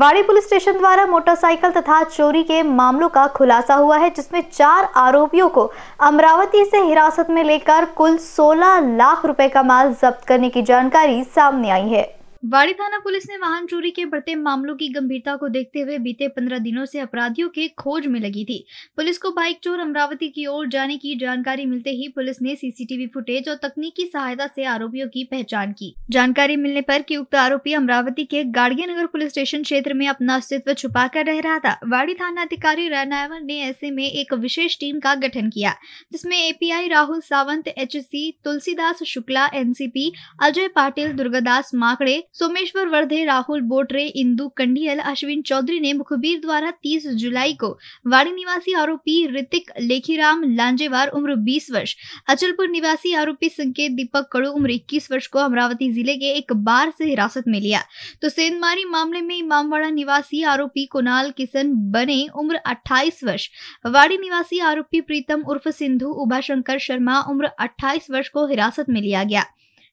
वाड़ी police station द्वारा motorcycle तथा चोरी के मामलों का खुलासा हुआ है जिसमें चार आरोपियों को अमरावती से हिरासत में लेकर कुल 16 लाख रुपए का माल जब्त करने की जानकारी सामने आई है वाड़ी थाना पुलिस ने वाहन चोरी के बढ़ते मामलों की गंभीरता को देखते हुए बीते पंद्रह दिनों से अपराधियों के खोज में लगी थी पुलिस को बाइक चोर अमरावती की ओर जाने की जानकारी मिलते ही पुलिस ने सीसीटीवी फुटेज और तकनीकी सहायता से आरोपियों की पहचान की जानकारी मिलने पर कि उक्त आरोपी अमरावती के गाड़गे नगर पुलिस स्टेशन क्षेत्र में अपना अस्तित्व छुपा कर रह रहा था वाड़ी थाना अधिकारी रानावर ने ऐसे में एक विशेष टीम का गठन किया जिसमे API Rahul Sawant H Tulsidas Shukla NCP Ajay Patil Durgadas Makde Someshwar Wardhe Rahul Botre Indu Kandiyal Ashwin Chaudhary ने मुखबिर द्वारा 30 जुलाई को वाड़ी निवासी आरोपी ऋतिक लेखीराम लांजेवार उम्र 20 वर्ष अचलपुर निवासी आरोपी संकेत दीपक कड़ू उम्र 21 वर्ष को अमरावती जिले के एक बार से हिरासत में लिया तो सेंधमारी मामले में इमामवाड़ा निवासी आरोपी कुणाल किशन बने उम्र अट्ठाईस वर्ष वाड़ी निवासी आरोपी प्रीतम उर्फ सिंधु उभाशंकर शर्मा उम्र अट्ठाईस वर्ष को हिरासत में लिया गया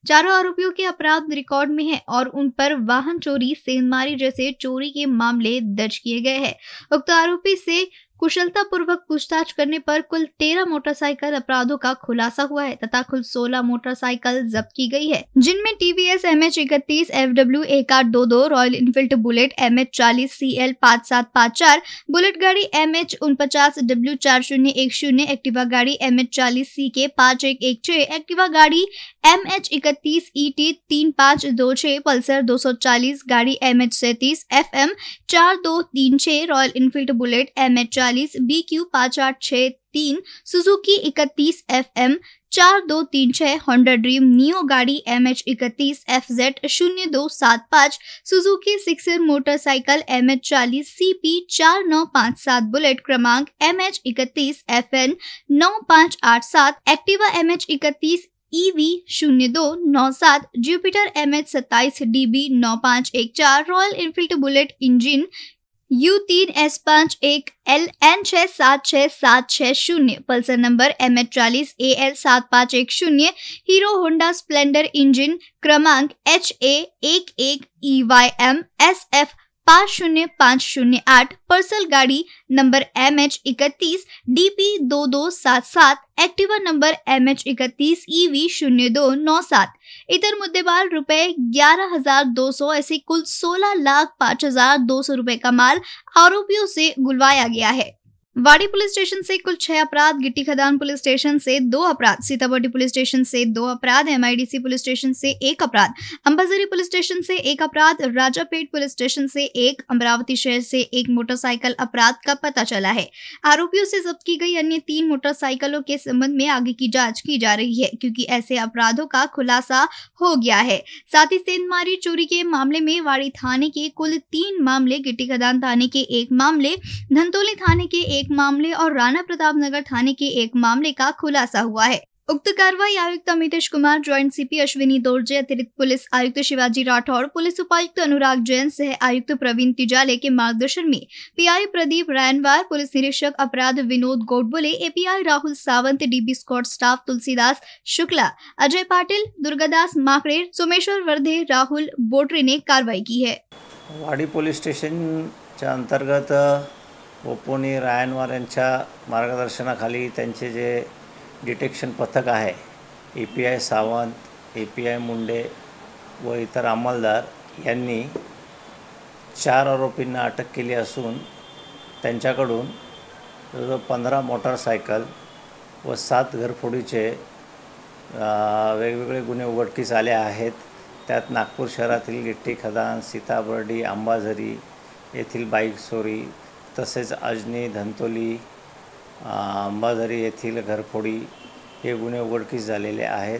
चारों आरोपियों के अपराध रिकॉर्ड में है और उन पर वाहन चोरी सेंधमारी जैसे चोरी के मामले दर्ज किए गए हैं उक्त आरोपी से कुशलतापूर्वक पूछताछ करने पर कुल तेरह मोटरसाइकिल अपराधों का खुलासा हुआ है तथा कुल सोलह मोटरसाइकिल जब्त की गई है जिनमें टीवीएस एम एच इकतीस एफ डब्ल्यू एक आठ दो दो Royal Enfield Bullet M H चालीस सी एल पाँच सात पाँच चार बुलेट गाड़ी एम एच उनपचास डब्ल्यू चार शून्य एक शून्य एक्टिवा गाड़ी एम एच चालीस सी के पाँच एक एक छः एक्टिवा गाड़ी एम एच इकतीस ई e टी तीन पाँच दो छः पल्सर दो सौ चालीस गाड़ी एम एच सैतीस एफ एम चार दो तीन छः Royal Enfield Bullet M H चालीस सैतालीस बी क्यू पाँच आठ छः तीन सुजुकी इकतीस एफ एम चार दो तीन छः होंडा ड्रीम नियो गाड़ी एम एच इकतीस एफ जेड शून्य दो सात पाँच Suzuki Sixer motorcycle M H चालीस सी पी चार नौ पाँच सात बुलेट क्रमांक एम एच इकतीस एफ एन नौ पाँच आठ सात एक्टिवा एम एच इकतीस ईवी e शून्य दो नौ सात जुपिटर एम एच सत्ताईस डी बी नौ पाँच एक चार Royal Enfield Bullet engine U तीन एस पाँच एक एल एन छः सात छः सात छः शून्य पल्सर नंबर एम एच चालीस ए एल सात पाँच एक शून्य हीरो होंडा स्प्लेंडर इंजन क्रमांक एच ए एक एक E Y M S F पाँच शून्य पाँच शून्य आठ पर्सल गाड़ी नंबर एम एच इकतीस डी पी दो दो सात सात एक्टिवा नंबर एम एच इकतीस ई e वी शून्य दो नौ सात इतर मुद्देबाल रुपए ग्यारह हजार दो सौ ऐसे कुल सोलह लाख पाँच हजार दो सौ रुपए का माल आरोपियों से गुलवाया गया है वाड़ी पुलिस स्टेशन से कुल छह अपराध गिट्टी खदान पुलिस स्टेशन से दो अपराध सीतावर्टी पुलिस स्टेशन से दो अपराध एमआईडीसी पुलिस स्टेशन से एक अपराध अंबाजरी पुलिस स्टेशन से एक अपराध राजापेट पुलिस स्टेशन से एक अमरावती शहर से एक मोटरसाइकिल अपराध का पता चला है आरोपियों से जब्त की गई अन्य तीन मोटरसाइकिलों के संबंध में आगे की जाँच की जा रही है क्यूँकी ऐसे अपराधों का खुलासा हो गया है साथ ही सेंधमारी चोरी के मामले में वाड़ी थाने के कुल तीन मामले गिट्टी खदान थाने के एक मामले धनतोली थाने के एक एक मामले और राणा प्रताप नगर थाने के एक मामले का खुलासा हुआ है उक्त कार्रवाई आयुक्त अमितेश कुमार ज्वाइंट सीपी अश्विनी दोर्जे अतिरिक्त पुलिस आयुक्त शिवाजी राठौर पुलिस उपायुक्त अनुराग जैन सह आयुक्त प्रवीण तिजाले के मार्गदर्शन में पीआई प्रदीप रायनवार पुलिस निरीक्षक अपराध Vinod Godbole API Rahul Sawant DB squad staff Tulsidas Shukla Ajay Patil Durgadas Makde Someshwar Wardhe Rahul Botre ने कार्रवाई की है वाड़ी पुलिस स्टेशन अंतर्गत ओपोनी रायनवार यांच्या मार्गदर्शनाखाली त्यांचे जे डिटेक्शन पथक आहे A P I Sawant A P I Munde व इतर अंमलदार यांनी चार आरोपींना अटक केली असून त्यांच्याकडून जवळजवळ पंधरा मोटारसायकल व सात घरफोडीचे वेगवेगळे गुन्हे उघडकीस आले आहेत त्यात नागपूर शहरातील गिट्टी खदान सीताबर्डी अंबाझरी येथील बाईक चोरी तसेच अजनी धंतोली अंबाझरी येथील घरफोडी हे गुन्हे उघडकीस झालेले आहेत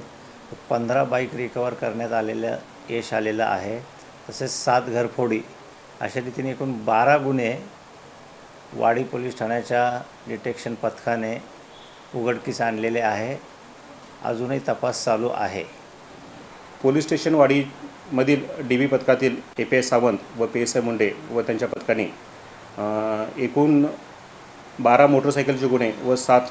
पंधरा बाईक रिकवर करण्यात आलेलं यश आलेलं आहे तसेच सात घरफोडी अशा रीतीने एकूण बारा गुन्हे वाडी पोलीस ठाण्याच्या डिटेक्शन पथकाने उघडकीस आणलेले आहे अजूनही तपास चालू आहे पोलीस स्टेशन वाडीमधील डी व्ही पथकातील ए पी एस सावंत व पी एस आय मुंडे व त्यांच्या पथकाने एकूण बारा मोटरसायकलचे गुन्हे व सात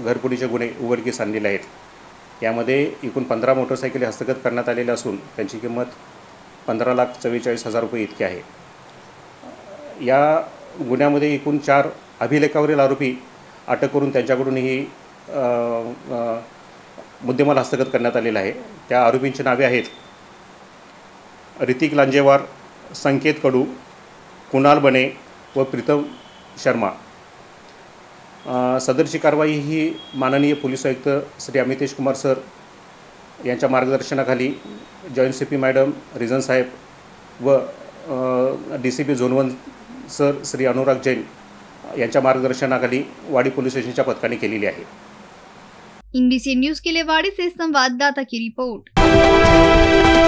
घरपुडीचे गुन्हे उघडकीस आणलेले आहेत यामध्ये एकूण पंधरा मोटरसायकल हस्तगत करण्यात आलेल्या असून त्यांची किंमत पंधरा लाख चव्वेचाळीस हजार रुपये इतकी आहे या गुन्ह्यामध्ये एकूण चार अभिलेखावरील आरोपी अटक करून त्यांच्याकडूनही मुद्देमाल हस्तगत करण्यात आलेला आहे त्या आरोपींची नावे आहेत ऋतिक लांजेवार संकेत कडू कुणाल बने व प्रीतम शर्मा सदरची कारवाई ही माननीय पोलीस आयुक्त श्री अमितेश कुमार सर यांच्या मार्गदर्शनाखाली जॉईंट सी पी मॅडम रिझन साहेब व D C P zone one sir Shri Anurag Jain यांच्या मार्गदर्शनाखाली वाडी पोलीस स्टेशनच्या पथकाने केलेली आहे इनबीसी न्यूज के लिए वाड़ी से संवाददाता की रिपोर्ट